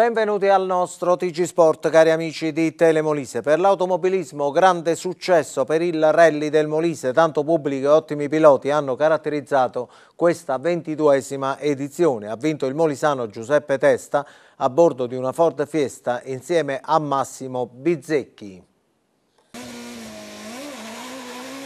Benvenuti al nostro TG Sport, cari amici di Telemolise. Per l'automobilismo grande successo per il rally del Molise, tanto pubblico e ottimi piloti hanno caratterizzato questa ventiduesima edizione. Ha vinto il molisano Giuseppe Testa a bordo di una Ford Fiesta insieme a Massimo Bizzecchi.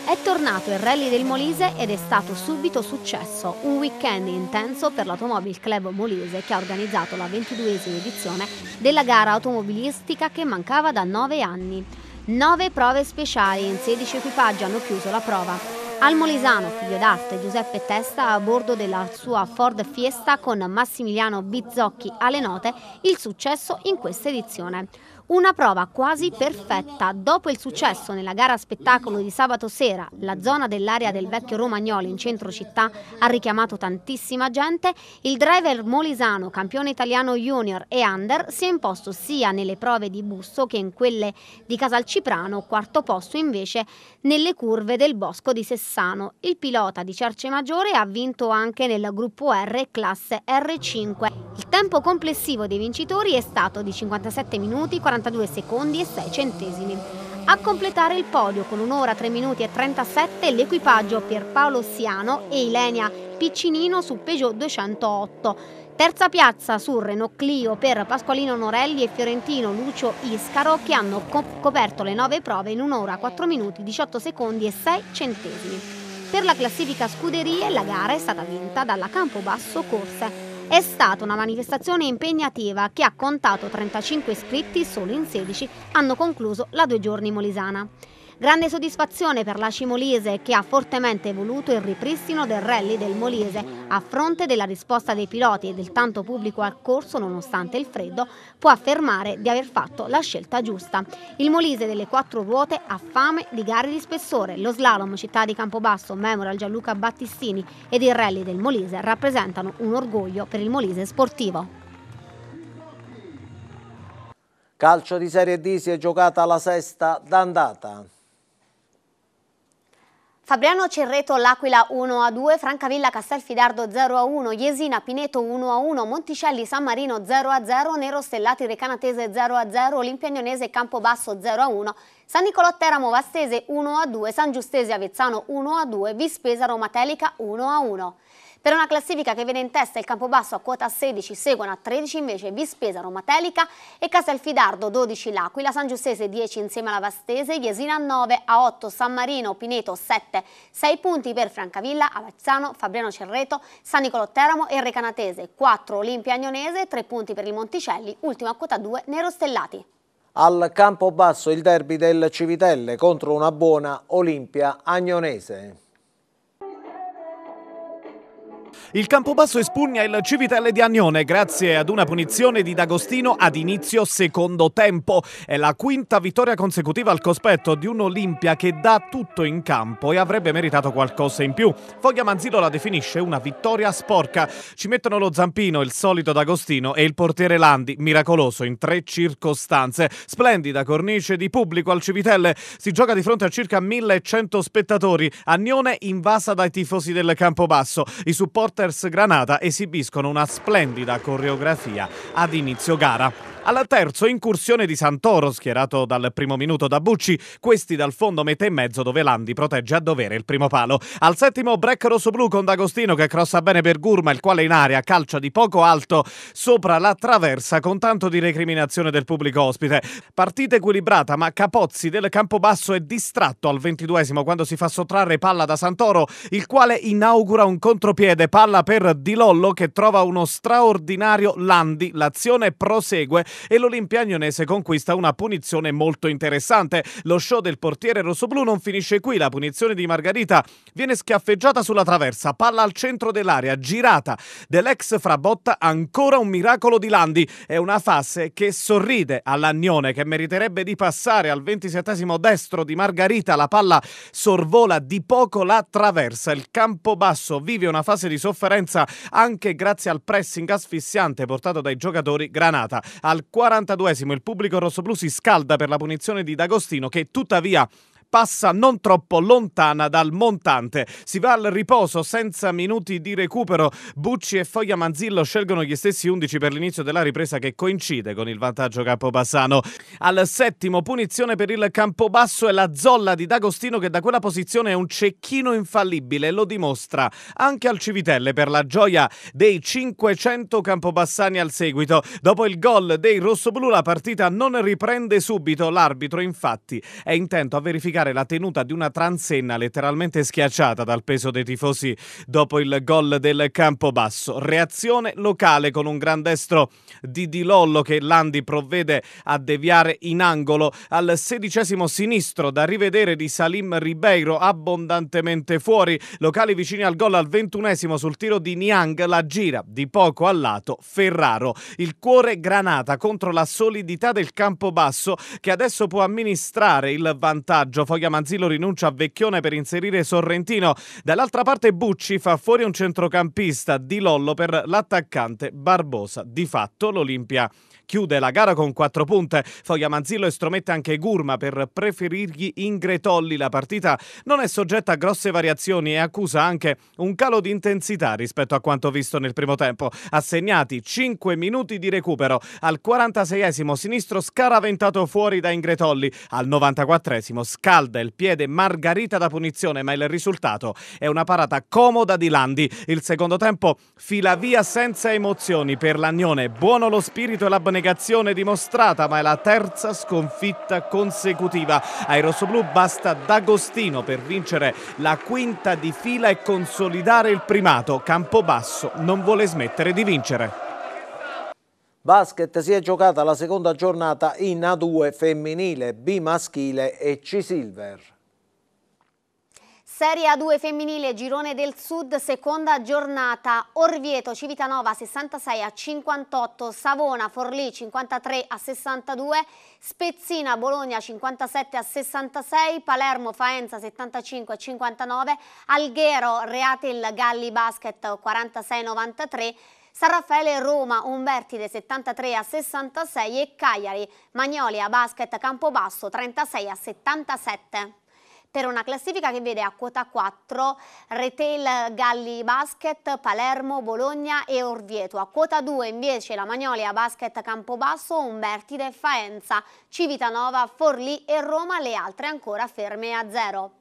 È tornato il rally del Molise ed è stato subito successo, un weekend intenso per l'Automobile Club Molise che ha organizzato la 22esima edizione della gara automobilistica che mancava da 9 anni. 9 prove speciali in 16 equipaggi hanno chiuso la prova. Al Molisano, figlio d'arte Giuseppe Testa, a bordo della sua Ford Fiesta con Massimiliano Bizzocchi alle note, il successo in questa edizione. Una prova quasi perfetta. Dopo il successo nella gara spettacolo di sabato sera, la zona dell'area del vecchio Romagnolo in centro città ha richiamato tantissima gente, il driver molisano, campione italiano junior e under, si è imposto sia nelle prove di Busso che in quelle di Casalciprano, quarto posto invece nelle curve del Bosco di Sessano. Il pilota di Cerce Maggiore ha vinto anche nel gruppo R classe R5. Il tempo complessivo dei vincitori è stato di 57 minuti 40 42 secondi e 6 centesimi. A completare il podio con un'ora 3 minuti e 37 l'equipaggio per Paolo Siano e Ilenia Piccinino su Peugeot 208. Terza piazza su Renault Clio per Pasqualino Norelli e Fiorentino Lucio Iscaro che hanno coperto le 9 prove in 1 ora 4 minuti 18 secondi e 6 centesimi. Per la classifica scuderie la gara è stata vinta dalla Campobasso Corse è stata una manifestazione impegnativa che ha contato 35 iscritti solo in 16 hanno concluso la due giorni molisana. Grande soddisfazione per la Cimolise che ha fortemente voluto il ripristino del rally del Molise a fronte della risposta dei piloti e del tanto pubblico al corso nonostante il freddo può affermare di aver fatto la scelta giusta. Il Molise delle quattro ruote ha fame di gare di spessore. Lo slalom Città di Campobasso, Memorial Gianluca Battistini ed il rally del Molise rappresentano un orgoglio per il Molise sportivo. Calcio di Serie D si è giocata la sesta d'andata. Fabriano Cerreto L'Aquila 1-2, a Francavilla Castelfidardo 0-1, a Jesina Pineto 1-1, a Monticelli San Marino 0-0, a Nero Stellati Recanatese 0-0, a Olimpia Campobasso 0-1, a San Nicolò Teramo Vastese 1-2, a San Giustese Avezzano 1-2, a Vispesa Romatelica 1-1. a per una classifica che viene in testa il Campobasso a quota 16, seguono a 13 invece Vispesa, Romatelica e Castelfidardo 12 L'Aquila, San Giustese 10 insieme alla Vastese, Jesina 9, a 8 San Marino, Pineto 7, 6 punti per Francavilla, Avazzano, Fabriano Cerreto, San Nicolò Teramo e Recanatese, 4 Olimpia Agnonese, 3 punti per il Monticelli, ultima a quota 2 Nero Stellati. Al Campobasso il derby del Civitelle contro una buona Olimpia Agnonese. Il Campobasso espugna il Civitelle di Agnone grazie ad una punizione di D'Agostino ad inizio secondo tempo. È la quinta vittoria consecutiva al cospetto di un Olimpia che dà tutto in campo e avrebbe meritato qualcosa in più. Foglia Manzillo la definisce una vittoria sporca. Ci mettono lo zampino, il solito D'Agostino e il portiere Landi, miracoloso in tre circostanze. Splendida cornice di pubblico al Civitelle. Si gioca di fronte a circa 1100 spettatori. Agnone invasa dai tifosi del Campobasso. I supporti Porters Granata esibiscono una splendida coreografia ad inizio gara. Alla terza incursione di Santoro, schierato dal primo minuto da Bucci, questi dal fondo mette in mezzo dove Landi protegge a dovere il primo palo. Al settimo break rosso-blu con D'Agostino che crossa bene per Gurma, il quale in aria calcia di poco alto sopra la traversa con tanto di recriminazione del pubblico ospite. Partita equilibrata ma Capozzi del campo basso è distratto al ventiduesimo quando si fa sottrarre palla da Santoro, il quale inaugura un contropiede, palla per Di Lollo che trova uno straordinario Landi. L'azione prosegue e l'Olimpianionese conquista una punizione molto interessante. Lo show del portiere rossoblu non finisce qui, la punizione di Margarita viene schiaffeggiata sulla traversa, palla al centro dell'area, girata dell'ex Frabotta, ancora un miracolo di Landi. È una fase che sorride all'Agnone che meriterebbe di passare al 27 destro di Margarita, la palla sorvola di poco la traversa, il campo basso vive una fase di sofferenza anche grazie al pressing asfissiante portato dai giocatori Granata. Al 42esimo il pubblico rossoblu si scalda per la punizione di D'Agostino che tuttavia passa non troppo lontana dal montante. Si va al riposo senza minuti di recupero. Bucci e Foglia Manzillo scelgono gli stessi 11 per l'inizio della ripresa che coincide con il vantaggio Capobassano. Al settimo punizione per il Campobasso e la zolla di D'Agostino che da quella posizione è un cecchino infallibile lo dimostra anche al Civitelle per la gioia dei 500 campobassani al seguito. Dopo il gol dei rossoblù la partita non riprende subito, l'arbitro infatti è intento a verificare giudicare la tenuta di una transenna letteralmente schiacciata dal peso dei tifosi dopo il gol del campo basso. Reazione locale con un gran destro di Di Lollo che Landi provvede a deviare in angolo al sedicesimo sinistro da rivedere di Salim Ribeiro abbondantemente fuori. Locali vicini al gol al ventunesimo sul tiro di Niang la gira di poco al lato Ferraro. Il cuore granata contro la solidità del campo basso che adesso può amministrare il vantaggio Foglia Manzillo rinuncia a Vecchione per inserire Sorrentino. Dall'altra parte Bucci fa fuori un centrocampista di Lollo per l'attaccante Barbosa. Di fatto l'Olimpia chiude la gara con quattro punte. Foglia Manzillo estromette anche Gurma per preferirgli Ingretolli. La partita non è soggetta a grosse variazioni e accusa anche un calo di intensità rispetto a quanto visto nel primo tempo. Assegnati 5 minuti di recupero. Al 46esimo sinistro scaraventato fuori da Ingretolli. Al 94esimo scalda il piede Margarita da punizione, ma il risultato è una parata comoda di Landi. Il secondo tempo fila via senza emozioni per Lagnone. Buono lo spirito e l'abbonamento negazione dimostrata, ma è la terza sconfitta consecutiva. Ai rossoblù basta D'Agostino per vincere la quinta di fila e consolidare il primato. Campobasso non vuole smettere di vincere. Basket si è giocata la seconda giornata in A2 femminile, B maschile e C silver. Serie A2 femminile, girone del sud, seconda giornata, Orvieto, Civitanova 66 a 58, Savona, Forlì 53 a 62, Spezzina, Bologna 57 a 66, Palermo, Faenza 75 a 59, Alghero, Reatil, Galli Basket 46 a 93, San Raffaele Roma, Umbertide 73 a 66 e Cagliari, Magnolia Basket Campobasso 36 a 77 per una classifica che vede a quota 4 Retail, Galli Basket, Palermo, Bologna e Orvieto. A quota 2 invece la Magnolia Basket Campobasso, Umbertide, Faenza, Civitanova, Forlì e Roma, le altre ancora ferme a zero.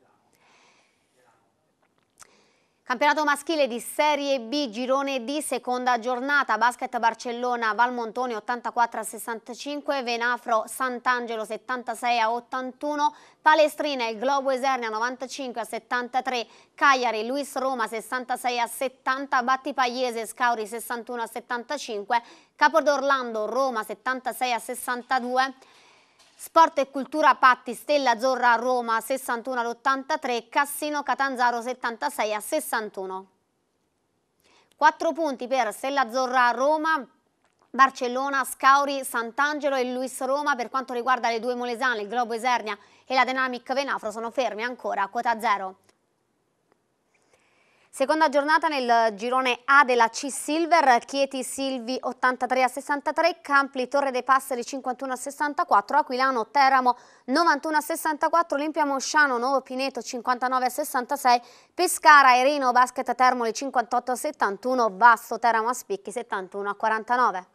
Campionato maschile di Serie B, girone D, seconda giornata, basket Barcellona, Valmontone 84 65, Venafro Sant'Angelo 76 81, Palestrina e Globo Esernia 95 73, Cagliari, Luis Roma 66 70 Batti Pagliese, Scauri 61 a 75, Capodorlando Roma 76 62, Sport e Cultura Patti, Stella Zorra Roma 61 all'83, Cassino Catanzaro 76 a 61. 4 punti per Stella Zorra Roma, Barcellona, Scauri, Sant'Angelo e Luis Roma per quanto riguarda le due Molesane, il Globo Esernia e la Dynamic Venafro sono fermi ancora a quota zero. Seconda giornata nel girone A della C-Silver, Chieti Silvi 83 a 63, Campli Torre dei Passeri 51 a 64, Aquilano Teramo 91 a 64, Olimpia Mosciano Nuovo Pineto 59 a 66, Pescara Ereno Basket Termoli 58 a 71, Vasto Teramo a Spicchi 71 a 49.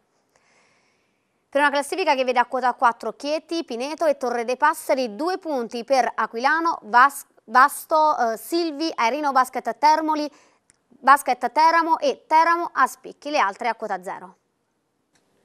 Per una classifica che vede a quota 4 Chieti, Pineto e Torre dei Passeri, due punti per Aquilano, Vasco, Vasto, eh, Silvi, Airino Basket Termoli, Basket Teramo e Teramo a Spicchi, le altre a quota zero.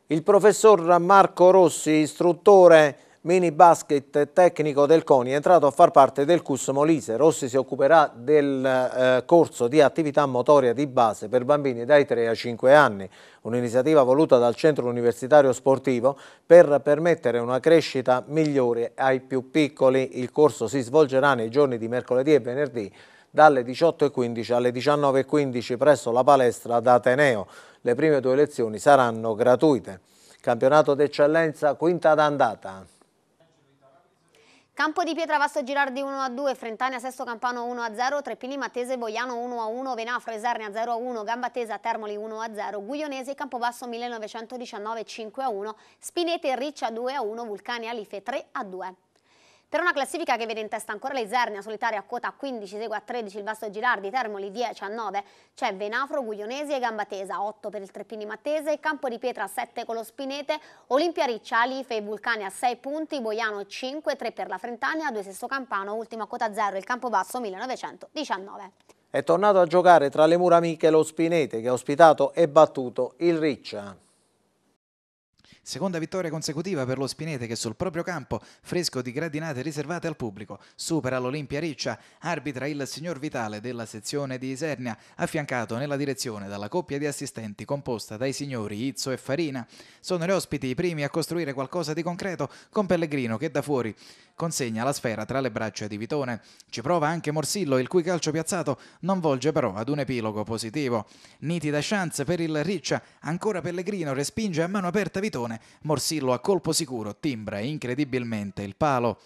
Il professor Marco Rossi, istruttore mini basket tecnico del CONI è entrato a far parte del CUS Molise. Rossi si occuperà del eh, corso di attività motoria di base per bambini dai 3 ai 5 anni, un'iniziativa voluta dal Centro Universitario Sportivo per permettere una crescita migliore ai più piccoli. Il corso si svolgerà nei giorni di mercoledì e venerdì dalle 18.15 alle 19.15 presso la palestra d'Ateneo. Le prime due lezioni saranno gratuite. Campionato d'eccellenza quinta d'andata. Campo di Pietra Vasto Girardi 1-2, a Frentania Sesto Campano 1-0, a Trepini Mattese Boiano 1-1, a Venafro Esarnia 0-1, a Gambatesa Termoli 1-0, a Guglionese Campobasso 1919 5-1, a Spinete Riccia 2-1, a Vulcani Alife 3-2. a per una classifica che vede in testa ancora l'Isernia, solitaria a quota 15, segue a 13 il Vasto Girardi, Termoli 10 a 9, c'è Venafro, Guglionesi e Gambatesa, 8 per il Treppini Mattese, Campo di Pietra 7 con lo Spinete, Olimpia Riccia, Alife e Vulcani a 6 punti, Boiano 5, 3 per la Frentania, 2 Sesto Campano, ultima quota 0 il Campobasso 1919. È tornato a giocare tra le mura amiche lo Spinete che ha ospitato e battuto il Riccia. Seconda vittoria consecutiva per lo Spinete che sul proprio campo, fresco di gradinate riservate al pubblico, supera l'Olimpia Riccia, arbitra il signor Vitale della sezione di Isernia, affiancato nella direzione dalla coppia di assistenti composta dai signori Izzo e Farina. Sono gli ospiti i primi a costruire qualcosa di concreto con Pellegrino che da fuori consegna la sfera tra le braccia di Vitone. Ci prova anche Morsillo, il cui calcio piazzato non volge però ad un epilogo positivo. Nitida chance per il Riccia, ancora Pellegrino respinge a mano aperta Vitone italiane. Morsillo a colpo sicuro timbra incredibilmente il palo.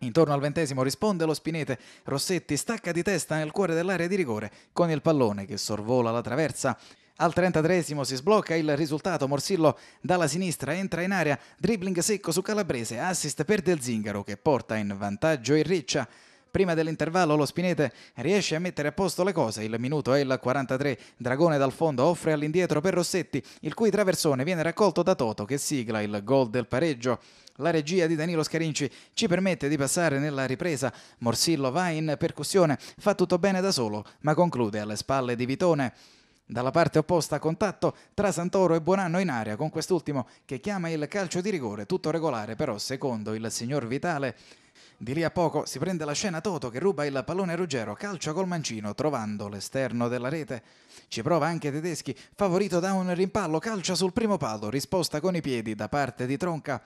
Intorno al ventesimo risponde lo Spinete, Rossetti stacca di testa nel cuore dell'area di rigore con il pallone che sorvola la traversa. Al 33 si sblocca il risultato, Morsillo dalla sinistra entra in area, dribbling secco su Calabrese, assist per Del Zingaro che porta in vantaggio il Riccia. Prima dell'intervallo lo Spinete riesce a mettere a posto le cose, il minuto è il 43, Dragone dal fondo offre all'indietro per Rossetti, il cui traversone viene raccolto da Toto che sigla il gol del pareggio. La regia di Danilo Scarinci ci permette di passare nella ripresa. Morsillo va in percussione, fa tutto bene da solo, ma conclude alle spalle di Vitone. Dalla parte opposta contatto tra Santoro e Buonanno in area con quest'ultimo che chiama il calcio di rigore, tutto regolare però secondo il signor Vitale. Di lì a poco si prende la scena Toto che ruba il pallone Ruggero, calcia col mancino, trovando l'esterno della rete. Ci prova anche Tedeschi, favorito da un rimpallo, calcia sul primo palo, risposta con i piedi da parte di Tronca.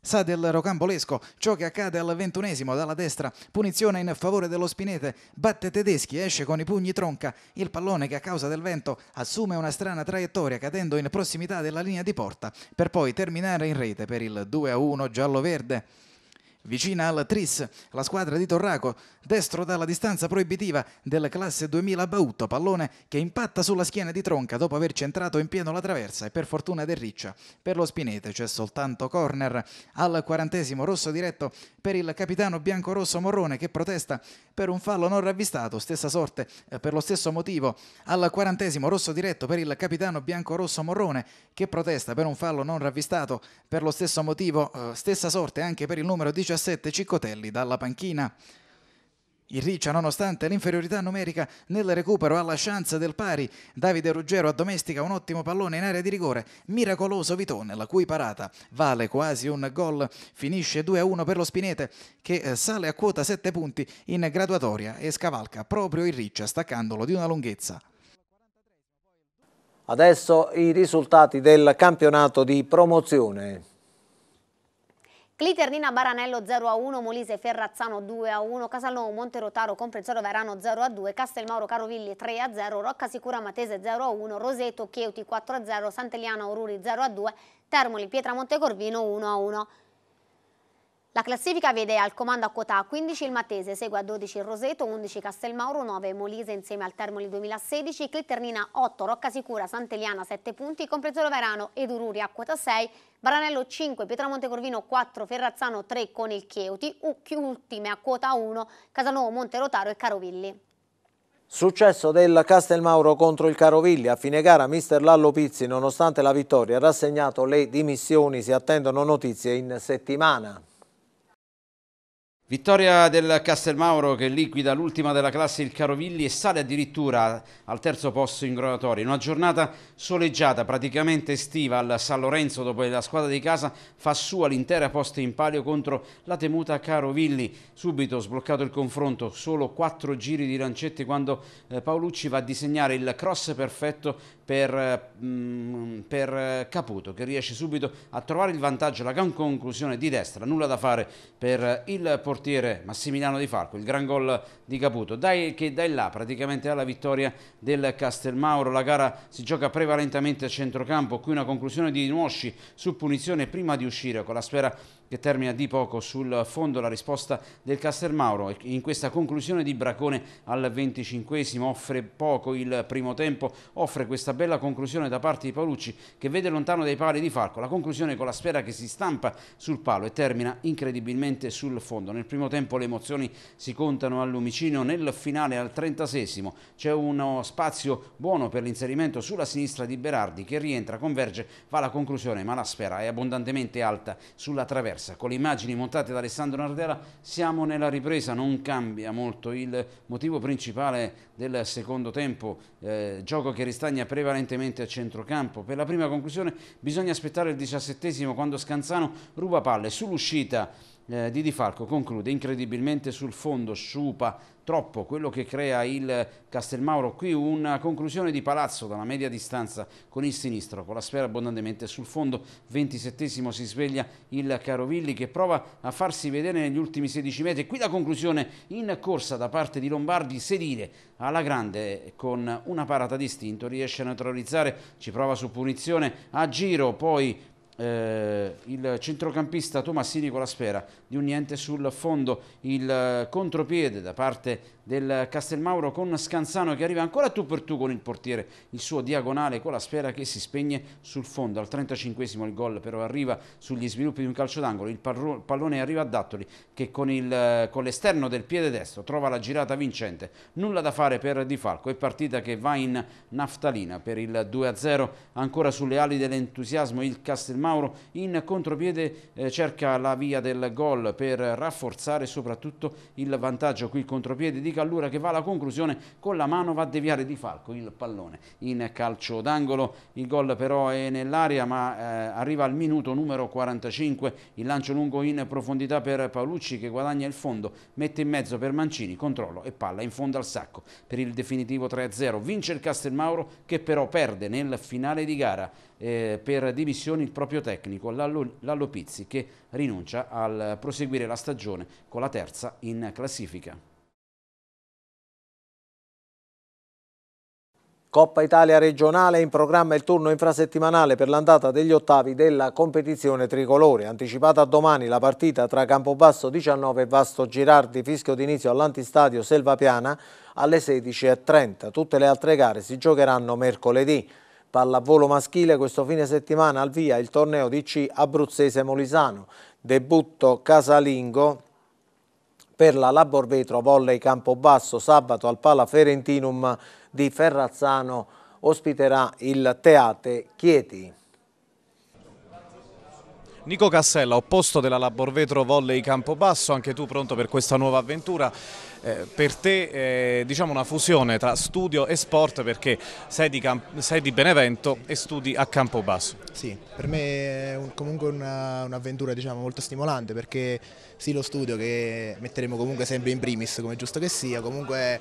Sa del rocambolesco ciò che accade al ventunesimo dalla destra, punizione in favore dello Spinete, batte Tedeschi, esce con i pugni tronca, il pallone che a causa del vento assume una strana traiettoria cadendo in prossimità della linea di porta, per poi terminare in rete per il 2-1 giallo-verde vicina alla Tris, la squadra di Torraco, destro dalla distanza proibitiva della classe 2000 Bautto, pallone che impatta sulla schiena di Tronca dopo aver centrato in pieno la traversa e per fortuna del Riccia. Per lo Spinete c'è soltanto corner al quarantesimo rosso diretto per il capitano biancorosso Morrone che protesta per un fallo non ravvistato, stessa sorte eh, per lo stesso motivo al quarantesimo rosso diretto per il capitano biancorosso Morrone che protesta per un fallo non ravvistato per lo stesso motivo, eh, stessa sorte anche per il numero 18 17 Ciccotelli dalla panchina. Il Riccia, nonostante l'inferiorità numerica, nel recupero ha la chance del pari. Davide Ruggero addomestica un ottimo pallone in area di rigore. Miracoloso Vitone, la cui parata vale quasi un gol. Finisce 2-1 per lo Spinete, che eh, sale a quota 7 punti in graduatoria e scavalca proprio il Riccia, staccandolo di una lunghezza. Adesso i risultati del campionato di promozione. Cliternina Baranello 0 a 1, Molise Ferrazzano 2 a 1, Casalno Monterotaro Comprensorio Verano 0 a 2, Castelmauro Carovilli 3 a 0, Rocca Sicura Matese 0 a 1, Roseto Chieuti 4 a 0, Santeliana Oruri 0 a 2, Termoli Pietra Montecorvino 1 a 1. La classifica vede al comando a quota 15 il Matese, segue a 12 il Roseto, 11 Castelmauro, 9 Molise insieme al Termoli 2016, Clitternina 8, Rocca Sicura, Sant'Eliana 7 punti, Comprezzolo Verano ed Ururi a quota 6, Baranello 5, Pietramonte Corvino 4, Ferrazzano 3 con il Chieuti, Ucchi ultime a quota 1, Casanovo, Monte Rotaro e Carovilli. Successo del Castelmauro contro il Carovilli. A fine gara mister Lallo Pizzi, nonostante la vittoria, ha rassegnato le dimissioni. Si attendono notizie in settimana. Vittoria del Castelmauro che liquida l'ultima della classe il Carovilli e sale addirittura al terzo posto in gronatoria. Una giornata soleggiata, praticamente estiva al San Lorenzo dove la squadra di casa fa sua l'intera posta in palio contro la temuta Carovilli. Subito sbloccato il confronto, solo quattro giri di lancetti quando eh, Paolucci va a disegnare il cross perfetto per, mm, per, Caputo che riesce subito a trovare il vantaggio, la gran conclusione di destra, nulla da fare per il portiere Massimiliano Di Falco, il gran gol di Caputo, dai, che dai là praticamente alla vittoria del Castelmauro, la gara si gioca prevalentemente a centrocampo, qui una conclusione di Nuosci su punizione prima di uscire con la sfera che termina di poco sul fondo la risposta del Castelmauro. In questa conclusione di Bracone al 25 offre poco il primo tempo, offre questa bella conclusione da parte di Paolucci che vede lontano dai pali di Falco, la conclusione con la sfera che si stampa sul palo e termina incredibilmente sul fondo. Nel primo tempo le emozioni si contano al lumicino, nel finale al 36 c'è uno spazio buono per l'inserimento sulla sinistra di Berardi che rientra, converge, va alla conclusione ma la sfera è abbondantemente alta sulla traversa persa. Con le immagini montate da Alessandro Nardella siamo nella ripresa, non cambia molto il motivo principale del secondo tempo, eh, gioco che ristagna prevalentemente a centrocampo. Per la prima conclusione bisogna aspettare il diciassettesimo quando Scanzano ruba palle sull'uscita eh, Di Di Falco conclude incredibilmente sul fondo sciupa troppo quello che crea il Castelmauro qui una conclusione di palazzo dalla media distanza con il sinistro con la sfera abbondantemente sul fondo 27 si sveglia il Carovilli che prova a farsi vedere negli ultimi 16 metri qui la conclusione in corsa da parte di Lombardi sedile alla grande con una parata distinto riesce a neutralizzare ci prova su punizione a giro poi eh, il centrocampista Tomassini con la sfera di un niente sul fondo, il eh, contropiede da parte del Castelmauro con Scanzano che arriva ancora tu per tu con il portiere, il suo diagonale con la sfera che si spegne sul fondo, al 35esimo il gol però arriva sugli sviluppi di un calcio d'angolo, il pallone arriva a Dattoli che con l'esterno del piede destro trova la girata vincente, nulla da fare per Di Falco, è partita che va in naftalina per il 2-0 ancora sulle ali dell'entusiasmo il Castelmauro in contropiede eh, cerca la via del gol per rafforzare soprattutto il vantaggio qui il contropiede di di Callura che va alla conclusione con la mano va a deviare Di Falco il pallone in calcio d'angolo il gol però è nell'aria ma eh, arriva al minuto numero 45 il lancio lungo in profondità per Paolucci che guadagna il fondo mette in mezzo per Mancini controllo e palla in fondo al sacco per il definitivo 3-0 vince il Castelmauro che però perde nel finale di gara eh, per dimissioni il proprio tecnico Lallo, Lallo Pizzi che rinuncia al proseguire la stagione con la terza in classifica. Coppa Italia regionale in programma il turno infrasettimanale per l'andata degli ottavi della competizione tricolore. Anticipata a domani la partita tra Campobasso 19 e Vasto Girardi, fischio d'inizio all'antistadio Selvapiana alle 16.30. Tutte le altre gare si giocheranno mercoledì. Pallavolo maschile questo fine settimana al via il torneo DC Abruzzese Molisano. Debutto casalingo per la Labor Vetro Volley Campobasso sabato al Pala Ferentinum di Ferrazzano ospiterà il Teate Chieti. Nico Cassella, opposto della Laborvetro Volley Campobasso, anche tu pronto per questa nuova avventura. Eh, per te eh, diciamo una fusione tra studio e sport perché sei di, sei di, Benevento e studi a Campobasso. Sì, per me è un, comunque un'avventura diciamo, molto stimolante perché sì lo studio che metteremo comunque sempre in primis come giusto che sia, comunque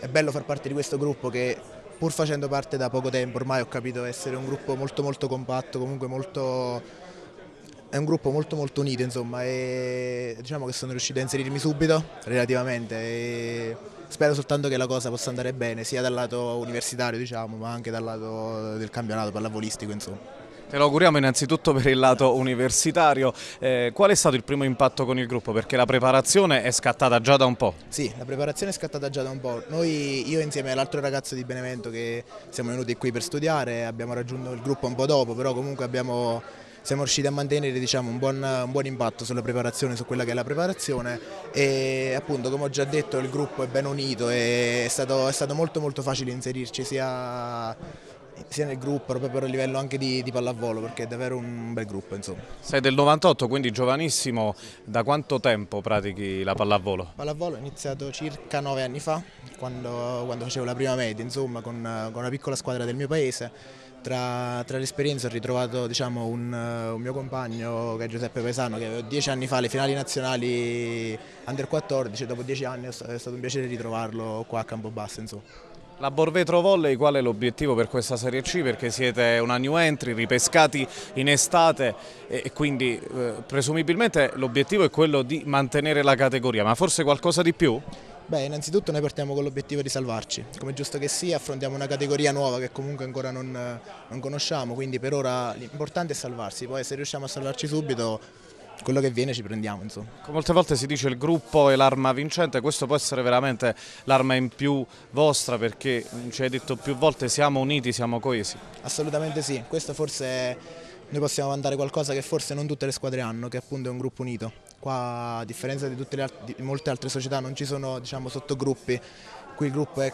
è bello far parte di questo gruppo che pur facendo parte da poco tempo ormai ho capito essere un gruppo molto molto compatto, comunque molto è un gruppo molto molto unito insomma e diciamo che sono riuscito a inserirmi subito relativamente e spero soltanto che la cosa possa andare bene sia dal lato universitario diciamo ma anche dal lato del campionato pallavolistico insomma. Te lo auguriamo innanzitutto per il lato universitario. Eh, qual è stato il primo impatto con il gruppo? Perché la preparazione è scattata già da un po'. Sì, la preparazione è scattata già da un po'. Noi, io insieme all'altro ragazzo di Benevento che siamo venuti qui per studiare, abbiamo raggiunto il gruppo un po' dopo, però comunque abbiamo siamo riusciti a mantenere diciamo, un, buon, un, buon, impatto sulla preparazione, su quella che è la preparazione e appunto come ho già detto il gruppo è ben unito e è stato, è stato molto molto facile inserirci sia sia nel gruppo proprio per il livello anche di, di, pallavolo perché è davvero un bel gruppo insomma. Sei del 98 quindi giovanissimo, da quanto tempo pratichi la pallavolo? Pallavolo ho iniziato circa nove anni fa quando, quando facevo la prima media insomma con, con una piccola squadra del mio paese tra, tra l'esperienza ho ritrovato diciamo, un, eh, un, mio compagno che è Giuseppe Paesano che dieci anni fa le finali nazionali under 14 dopo dieci anni è stato un piacere ritrovarlo qua a Campobasso. Insomma. La Borvetro Volley, qual è l'obiettivo per questa Serie C? Perché siete una new entry, ripescati in estate e quindi eh, presumibilmente l'obiettivo è quello di mantenere la categoria, ma forse qualcosa di più? Beh, innanzitutto noi partiamo con l'obiettivo di salvarci, come giusto che sia affrontiamo una categoria nuova che comunque ancora non, non conosciamo, quindi per ora l'importante è salvarsi, poi se riusciamo a salvarci subito quello che viene ci prendiamo insomma. Molte volte si dice il gruppo è l'arma vincente, questo può essere veramente l'arma in più vostra perché mm, ci hai detto più volte siamo uniti, siamo coesi. Assolutamente sì, questo forse è... noi possiamo mandare qualcosa che forse non tutte le squadre hanno, che appunto è un gruppo unito. Qua a differenza di, alt di molte altre società non ci sono diciamo, sottogruppi, qui il gruppo è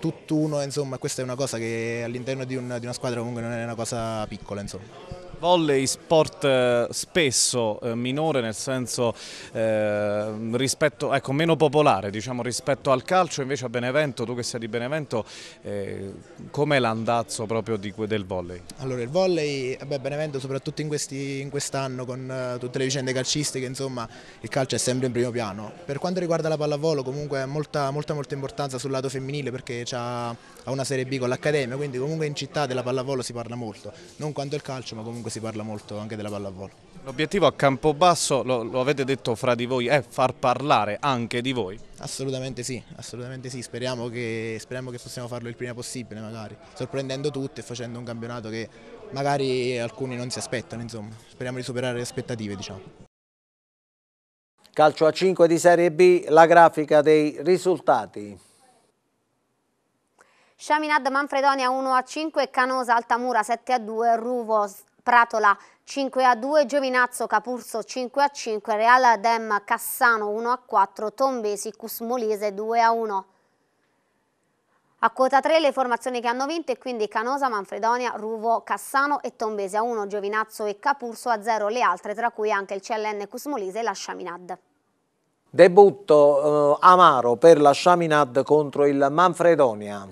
tutt'uno, insomma questa è una cosa che all'interno di, un, di, una squadra comunque non è una cosa piccola. Insomma. Volley sport eh, spesso eh, minore nel senso eh, rispetto, ecco, meno popolare diciamo, rispetto al calcio, invece a Benevento, tu che sei di Benevento, eh, com'è l'andazzo proprio di, del volley? Allora il volley, eh beh, Benevento soprattutto in, questi, in quest'anno con tutte le vicende calcistiche, insomma il calcio è sempre in primo piano. Per quanto riguarda la pallavolo comunque molta, molta, molta importanza sul lato femminile perché ha una serie B con l'Accademia, quindi comunque in città della pallavolo si parla molto, non quanto il calcio ma comunque comunque si parla molto anche della pallavolo. L'obiettivo a Campobasso, lo, lo avete detto fra di voi, è far parlare anche di voi? Assolutamente sì, assolutamente sì, speriamo che, speriamo che possiamo farlo il prima possibile magari, sorprendendo tutti e facendo un campionato che magari alcuni non si aspettano, insomma, speriamo di superare le aspettative diciamo. Calcio a 5 di Serie B, la grafica dei risultati. Sciaminad Manfredonia 1 a 5, Canosa Altamura 7 a 2, Ruvo Pratola 5 a 2, Giovinazzo Capurso 5 a 5, Real Dem Cassano 1 a 4, Tombesi Cusmolese 2 a 1. A quota 3 le formazioni che hanno vinto e quindi Canosa, Manfredonia, Ruvo, Cassano e Tombesi a 1, Giovinazzo e Capurso a 0 le altre, tra cui anche il CLN Cusmolese e la Shaminad. Debutto eh, amaro per la Shaminad contro il Manfredonia.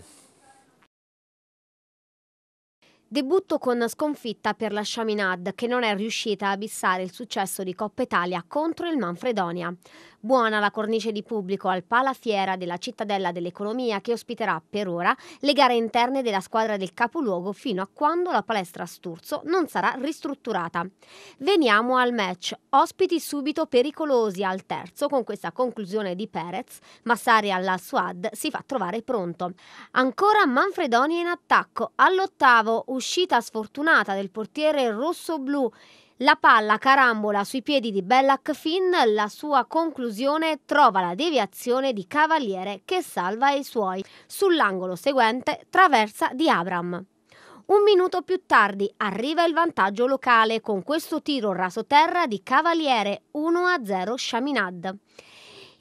Debutto con sconfitta per la Chaminade che non è riuscita a abissare il successo di Coppa Italia contro il Manfredonia. Buona la cornice di pubblico al Palafiera della Cittadella dell'Economia che ospiterà per ora le gare interne della squadra del capoluogo fino a quando la palestra Sturzo non sarà ristrutturata. Veniamo al match. Ospiti subito pericolosi al terzo con questa conclusione di Perez. Massari alla Suad si fa trovare pronto. Ancora Manfredoni in attacco. All'ottavo uscita sfortunata del portiere rosso-blu la palla carambola sui piedi di Bellac Finn, la sua conclusione trova la deviazione di Cavaliere che salva i suoi. Sull'angolo seguente traversa di Abram. Un minuto più tardi arriva il vantaggio locale con questo tiro rasoterra di Cavaliere 1-0 Chaminade.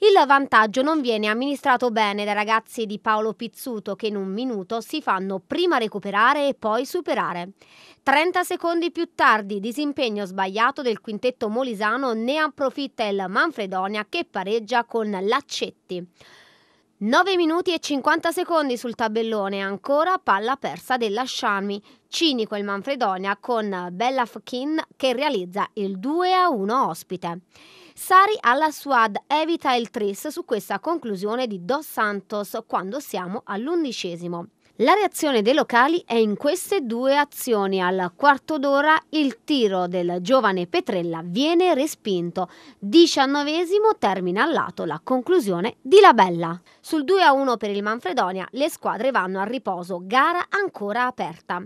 Il vantaggio non viene amministrato bene dai ragazzi di Paolo Pizzuto che in un minuto si fanno prima recuperare e poi superare. 30 secondi più tardi, disimpegno sbagliato del quintetto molisano, ne approfitta il Manfredonia che pareggia con Laccetti. 9 minuti e 50 secondi sul tabellone, ancora palla persa della Sciami. Cinico il Manfredonia con Bella Fkin che realizza il 2 a 1 ospite. Sari Al-Aswad evita il tris su questa conclusione di Dos Santos quando siamo all'undicesimo. La reazione dei locali è in queste due azioni. Al quarto d'ora il tiro del giovane Petrella viene respinto. Diciannovesimo termina al lato la conclusione di Labella. Sul 2-1 per il Manfredonia le squadre vanno al riposo, gara ancora aperta.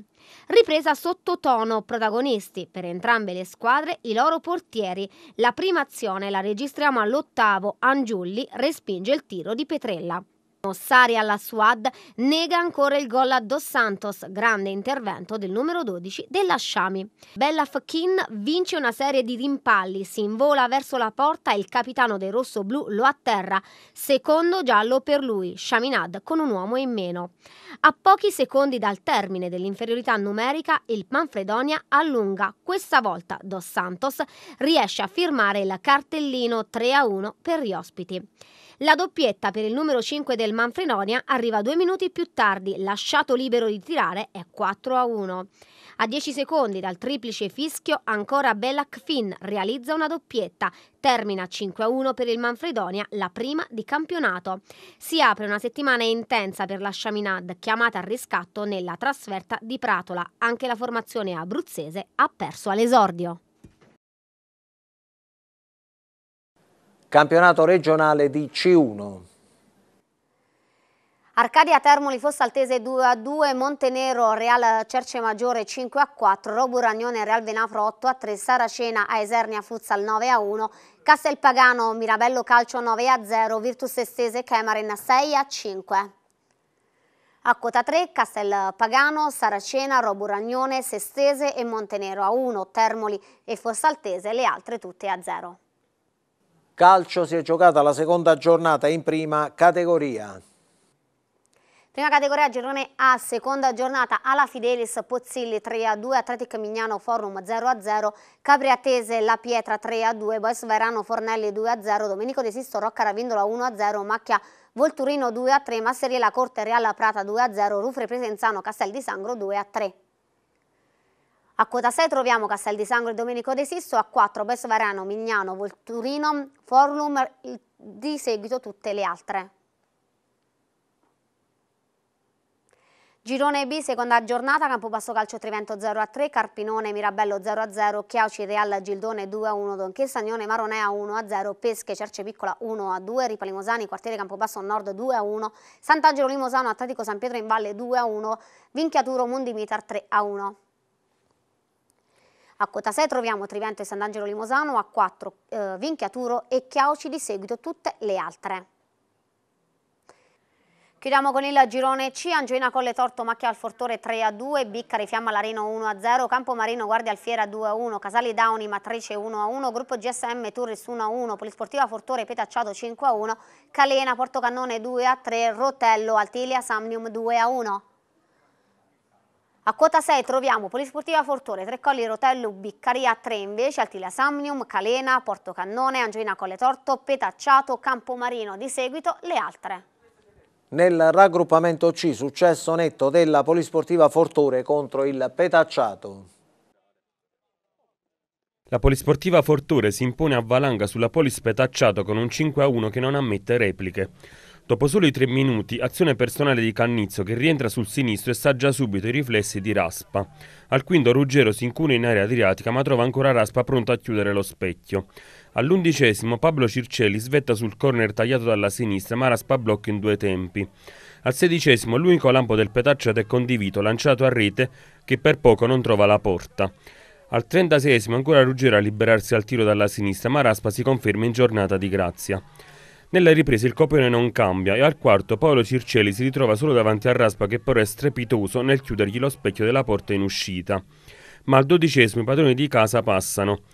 Ripresa sottotono, protagonisti per entrambe le squadre i loro portieri. La prima azione la registriamo all'ottavo, Angiulli respinge il tiro di Petrella. Sari alla Suad nega ancora il gol a Dos Santos, grande intervento del numero 12 della Shami. Bella Fakin vince una serie di rimpalli, si invola verso la porta e il capitano dei rossoblù lo atterra, secondo giallo per lui, Shaminad con un uomo in meno. A pochi secondi dal termine dell'inferiorità numerica il Manfredonia allunga, questa volta Dos Santos riesce a firmare il cartellino 3-1 per gli ospiti. La doppietta per il numero 5 del Manfrenonia arriva due minuti più tardi, lasciato libero di tirare è 4 a 1. A 10 secondi dal triplice fischio ancora Bellac Finn realizza una doppietta, termina 5 a 1 per il Manfredonia, la prima di campionato. Si apre una settimana intensa per la Chaminade, chiamata al riscatto nella trasferta di Pratola. Anche la formazione abruzzese ha perso all'esordio. Campionato regionale di C1. Arcadia Termoli Fossa Altese 2 a 2, Montenero Real Cerce Maggiore 5 a 4, Roburagnone Real Venafro 8 a 3, Saracena Aesernia Futsal 9 a 1, Castelpagano Mirabello Calcio 9 a 0, Virtus Estese Kemarin 6 a 5. A quota 3 Castelpagano, Saracena, Roburagnone, Sestese e Montenero a 1, Termoli e Fossa Altese, le altre tutte a 0. Calcio si è giocata la seconda giornata in prima categoria. Prima categoria girone A, seconda giornata Ala Fidelis, Pozzilli 3-2, Atletic Mignano Forum 0-0, Capriatese La Pietra 3-2, Boes Verano Fornelli 2-0, Domenico De Sisto Rocca Ravindola 1-0, Macchia Volturino 2-3, Masseriela Corte Real Prata 2-0, Rufre Presenzano Castel di Sangro 2-3. A quota 6 troviamo Castel di Sangro e Domenico De Sisto, a 4 Peso Varano, Mignano, Volturino, Forlum, di seguito tutte le altre. Girone B, seconda giornata, Campobasso Calcio Trivento 0-3, a Carpinone Mirabello 0-0, a Chiauci Real Gildone 2-1, a Donchè Sagnone Maronea 1-0, a Pesche Cerce Piccola 1-2, a Ripalimosani Quartiere Campobasso Nord 2-1, a Sant'Angelo Limosano Atletico San Pietro in Valle 2-1, a Vinchiaturo Mondimitar 3-1. a a quota 6 troviamo Trivento e Sant'Angelo Limosano, a 4 eh, Vinchiaturo e Chiauci di seguito tutte le altre. Chiudiamo con il girone C, Angioina Colle Torto Macchia al Fortore 3 a 2, Biccari Fiamma Larino 1 a 0, Campo Marino Guardia Alfiera 2 a 1, Casali Dauni Matrice 1 a 1, Gruppo GSM Turris 1 a 1, Polisportiva Fortore Petacciato 5 a 1, Calena Portocannone 2 a 3, Rotello Altilia Samnium 2 a 1. A quota 6 troviamo Polisportiva Fortore, Tre Colli, Rotello, Biccaria, 3 invece, Altila Samnium, Calena, Porto Cannone, Angioina Colle Torto, Petacciato, Campomarino, di seguito le altre. Nel raggruppamento C successo netto della Polisportiva Fortore contro il Petacciato. La Polisportiva Fortore si impone a valanga sulla Polis Petacciato con un 5-1 che non ammette repliche. Dopo solo i tre minuti, azione personale di Cannizzo che rientra sul sinistro e sa già subito i riflessi di Raspa. Al quinto Ruggero si incune in area adriatica ma trova ancora Raspa pronto a chiudere lo specchio. All'undicesimo Pablo Circelli svetta sul corner tagliato dalla sinistra ma Raspa blocca in due tempi. Al sedicesimo l'unico lampo del petacciato è condivito, lanciato a rete, che per poco non trova la porta. Al 36 ancora Ruggero a liberarsi al tiro dalla sinistra ma Raspa si conferma in giornata di grazia. Nella ripresa il copione non cambia e al quarto Paolo Circeli si ritrova solo davanti a Raspa che però è strepitoso nel chiudergli lo specchio della porta in uscita. Ma al dodicesimo i padroni di casa passano.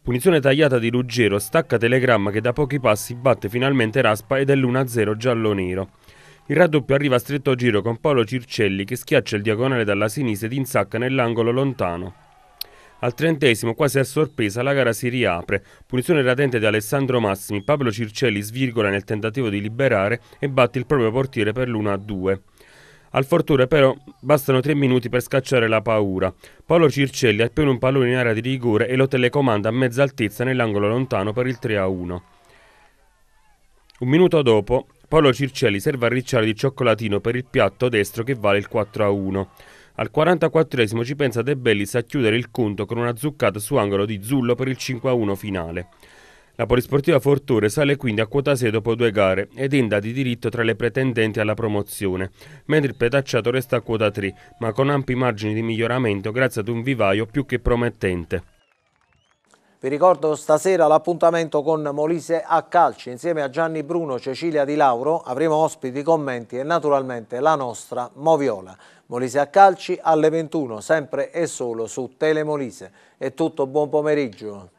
Punizione tagliata di Ruggero, stacca Telegramma che da pochi passi batte finalmente Raspa ed è l'1-0 giallo-nero. Il raddoppio arriva a stretto giro con Paolo Circelli che schiaccia il diagonale dalla sinistra ed insacca nell'angolo lontano. Al trentesimo, quasi a sorpresa, la gara si riapre. Punizione latente di Alessandro Massimi, Pablo Circelli svirgola nel tentativo di liberare e batte il proprio portiere per l'1-2. Al Fortuna però bastano tre minuti per scacciare la paura. Paolo Circelli appena un pallone in area di rigore e lo telecomanda a mezza altezza nell'angolo lontano per il 3-1. Un minuto dopo Paolo Circelli serve a Ricciardi cioccolatino per il piatto destro che vale il 4-1. Al 44esimo ci pensa De Bellis a chiudere il conto con una zuccata su angolo di Zullo per il 5-1 finale. La polisportiva Fortore sale quindi a quota 6 dopo due gare ed enda di diritto tra le pretendenti alla promozione, mentre il petacciato resta a quota 3, ma con ampi margini di miglioramento grazie ad un vivaio più che promettente. Vi ricordo stasera l'appuntamento con Molise a calci. Insieme a Gianni Bruno, Cecilia Di Lauro avremo ospiti, commenti e naturalmente la nostra Moviola. Molise a calci alle 21, sempre e solo su Telemolise. È tutto, buon pomeriggio.